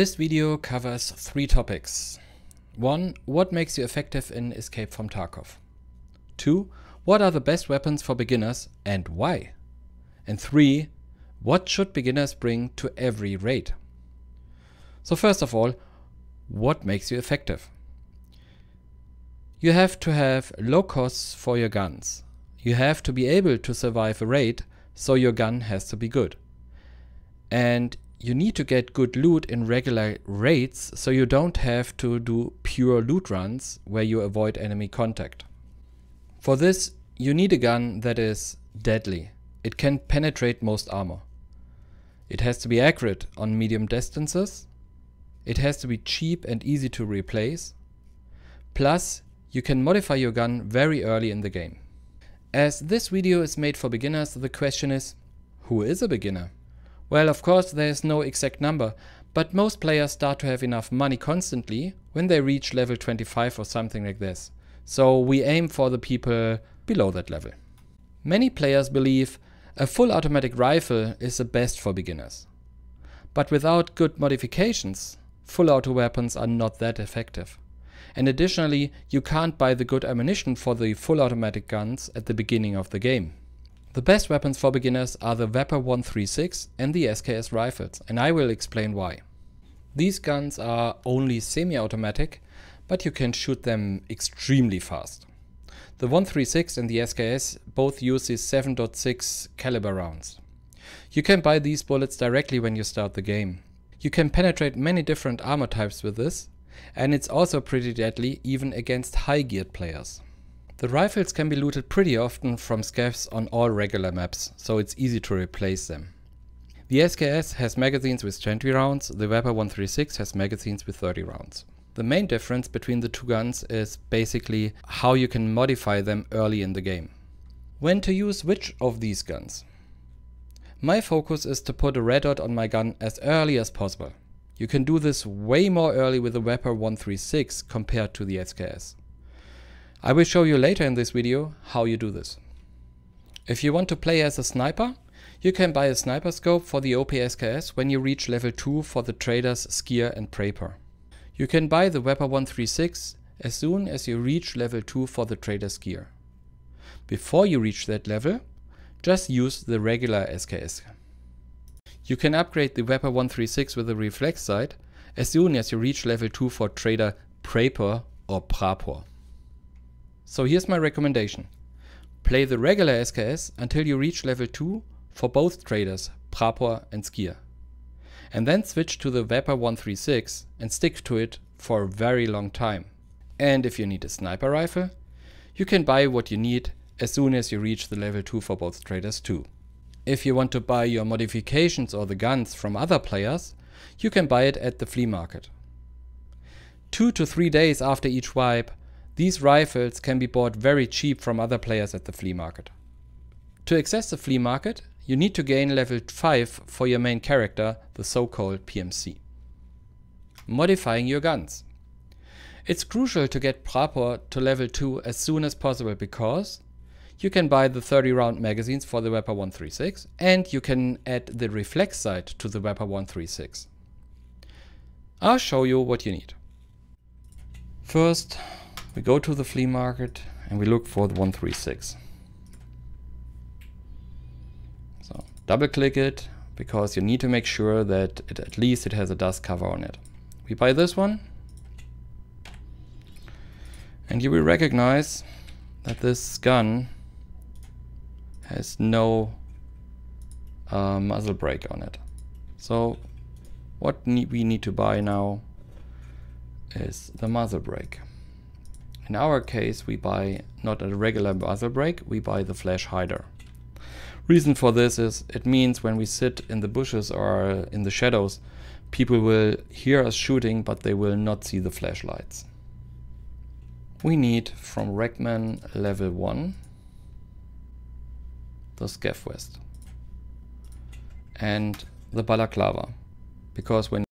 This video covers three topics. 1. What makes you effective in Escape from Tarkov? 2. What are the best weapons for beginners and why? And 3. What should beginners bring to every raid? So first of all, what makes you effective? You have to have low costs for your guns. You have to be able to survive a raid, so your gun has to be good. And you need to get good loot in regular raids so you don't have to do pure loot runs where you avoid enemy contact. For this, you need a gun that is deadly. It can penetrate most armor. It has to be accurate on medium distances. It has to be cheap and easy to replace. Plus, you can modify your gun very early in the game. As this video is made for beginners, the question is, who is a beginner? Well, of course, there is no exact number, but most players start to have enough money constantly when they reach level 25 or something like this. So we aim for the people below that level. Many players believe a full automatic rifle is the best for beginners. But without good modifications, full auto weapons are not that effective. And additionally, you can't buy the good ammunition for the full automatic guns at the beginning of the game. The best weapons for beginners are the Vapor 136 and the SKS rifles, and I will explain why. These guns are only semi-automatic, but you can shoot them extremely fast. The 136 and the SKS both use 7.6 caliber rounds. You can buy these bullets directly when you start the game. You can penetrate many different armor types with this, and it's also pretty deadly even against high geared players. The rifles can be looted pretty often from scavs on all regular maps, so it's easy to replace them. The SKS has magazines with 20 rounds, the Weber 136 has magazines with 30 rounds. The main difference between the two guns is basically how you can modify them early in the game. When to use which of these guns? My focus is to put a red dot on my gun as early as possible. You can do this way more early with the Weber 136 compared to the SKS. I will show you later in this video how you do this. If you want to play as a sniper, you can buy a sniper scope for the OPSKS when you reach level 2 for the traders Skier and Praper. You can buy the Weber 136 as soon as you reach level 2 for the traders Skier. Before you reach that level, just use the regular SKS. You can upgrade the Weber 136 with a reflex sight as soon as you reach level 2 for trader Praper or Prapor. So here's my recommendation. Play the regular SKS until you reach level 2 for both traders, Prapor and Skier. And then switch to the Vapor 136 and stick to it for a very long time. And if you need a sniper rifle, you can buy what you need as soon as you reach the level 2 for both traders too. If you want to buy your modifications or the guns from other players, you can buy it at the flea market. Two to three days after each wipe, these rifles can be bought very cheap from other players at the flea market. To access the flea market, you need to gain level 5 for your main character, the so-called PMC. Modifying your guns. It's crucial to get Prapor to level 2 as soon as possible because you can buy the 30 round magazines for the Weapon 136 and you can add the reflex sight to the Weapon 136. I'll show you what you need. First, we go to the flea market and we look for the 136. So double click it because you need to make sure that it, at least it has a dust cover on it. We buy this one and you will recognize that this gun has no uh, muzzle brake on it. So what ne we need to buy now is the muzzle brake. In our case, we buy not a regular buzzer break, we buy the flash hider. Reason for this is it means when we sit in the bushes or in the shadows, people will hear us shooting, but they will not see the flashlights. We need from Rackman level 1 the scav vest and the balaclava because when